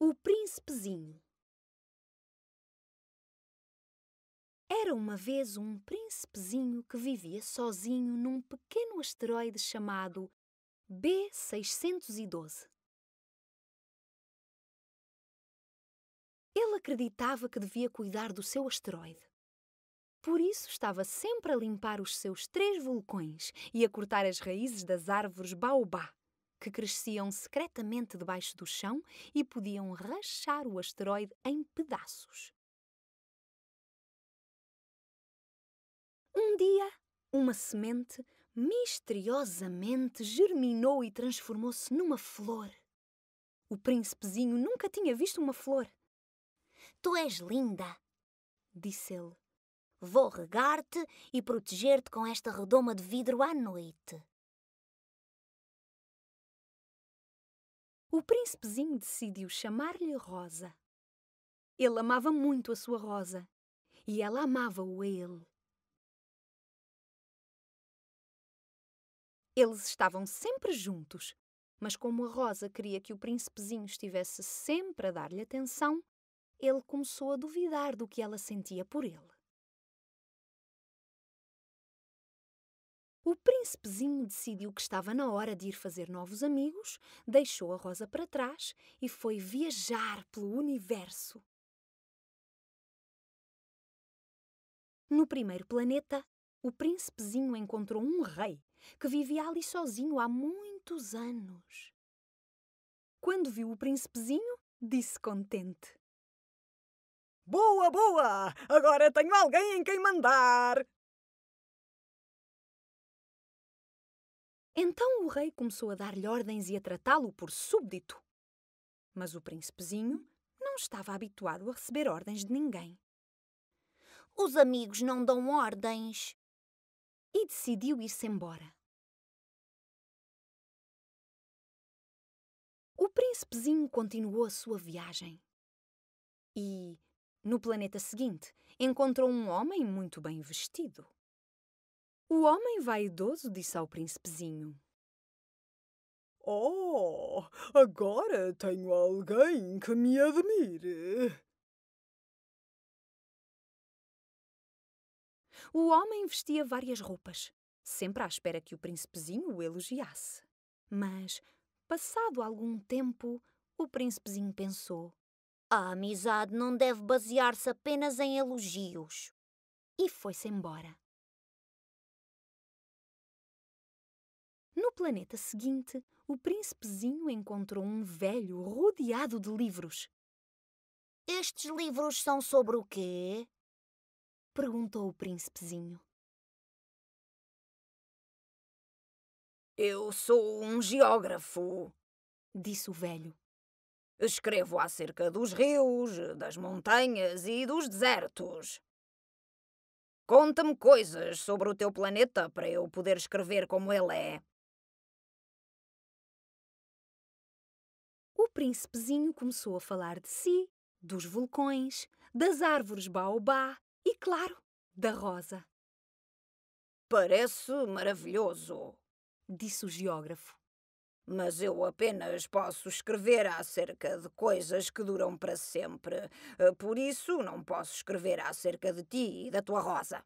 O Príncipezinho Era uma vez um príncipezinho que vivia sozinho num pequeno asteroide chamado B612. Ele acreditava que devia cuidar do seu asteroide. Por isso estava sempre a limpar os seus três vulcões e a cortar as raízes das árvores baobá que cresciam secretamente debaixo do chão e podiam rachar o asteroide em pedaços. Um dia, uma semente misteriosamente germinou e transformou-se numa flor. O príncipezinho nunca tinha visto uma flor. Tu és linda, disse ele. Vou regar-te e proteger-te com esta redoma de vidro à noite. o príncipezinho decidiu chamar-lhe Rosa. Ele amava muito a sua Rosa e ela amava-o a ele. Eles estavam sempre juntos, mas como a Rosa queria que o príncipezinho estivesse sempre a dar-lhe atenção, ele começou a duvidar do que ela sentia por ele. O príncipezinho decidiu que estava na hora de ir fazer novos amigos, deixou a Rosa para trás e foi viajar pelo universo. No primeiro planeta, o príncipezinho encontrou um rei que vivia ali sozinho há muitos anos. Quando viu o príncipezinho, disse contente: Boa, boa! Agora tenho alguém em quem mandar! Então o rei começou a dar-lhe ordens e a tratá-lo por súbdito. Mas o príncipezinho não estava habituado a receber ordens de ninguém. Os amigos não dão ordens. E decidiu ir-se embora. O príncipezinho continuou a sua viagem. E, no planeta seguinte, encontrou um homem muito bem vestido. O homem vaidoso disse ao príncipezinho: Oh, agora tenho alguém que me admire. O homem vestia várias roupas, sempre à espera que o príncipezinho o elogiasse. Mas, passado algum tempo, o príncipezinho pensou: A amizade não deve basear-se apenas em elogios. E foi-se embora. No planeta seguinte, o príncipezinho encontrou um velho rodeado de livros. Estes livros são sobre o quê? perguntou o príncipezinho. Eu sou um geógrafo, disse o velho. Escrevo acerca dos rios, das montanhas e dos desertos. Conta-me coisas sobre o teu planeta para eu poder escrever como ele é. príncipezinho começou a falar de si, dos vulcões, das árvores baobá e, claro, da rosa. Parece maravilhoso, disse o geógrafo. Mas eu apenas posso escrever acerca de coisas que duram para sempre. Eh, por isso, não posso escrever acerca de ti e da tua rosa.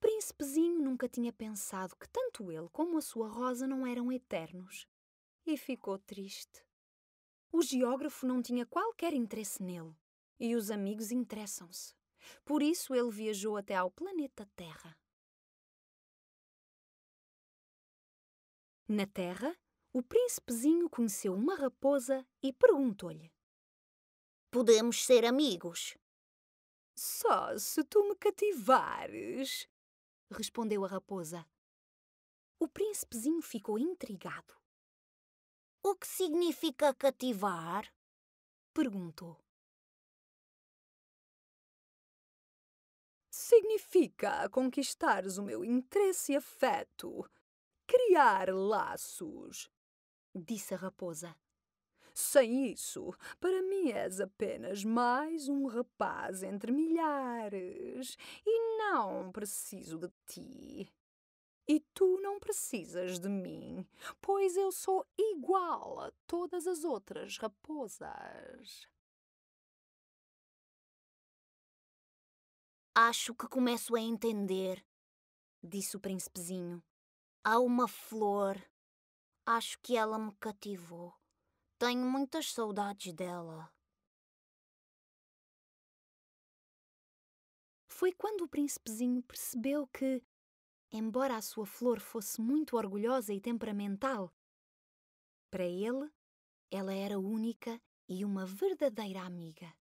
príncipezinho nunca tinha pensado que tanto ele como a sua rosa não eram eternos. E ficou triste. O geógrafo não tinha qualquer interesse nele, e os amigos interessam-se. Por isso ele viajou até ao planeta Terra. Na Terra, o príncipezinho conheceu uma raposa e perguntou-lhe: Podemos ser amigos? Só se tu me cativares, respondeu a raposa. O príncipezinho ficou intrigado. O que significa cativar? perguntou. Significa conquistares o meu interesse e afeto, criar laços, disse a raposa. Sem isso, para mim és apenas mais um rapaz entre milhares e não preciso de ti. E tu não precisas de mim, pois eu sou igual a todas as outras raposas. Acho que começo a entender, disse o príncipezinho. Há uma flor. Acho que ela me cativou. Tenho muitas saudades dela. Foi quando o príncipezinho percebeu que, embora a sua flor fosse muito orgulhosa e temperamental, para ele, ela era única e uma verdadeira amiga.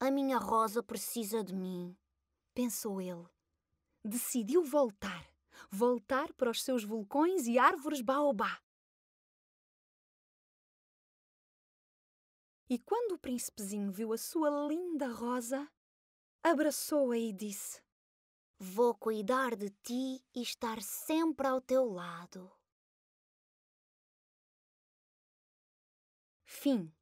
A minha rosa precisa de mim, pensou ele. Decidiu voltar, voltar para os seus vulcões e árvores baobá. E quando o príncipezinho viu a sua linda rosa, abraçou-a e disse: Vou cuidar de ti e estar sempre ao teu lado. Fim.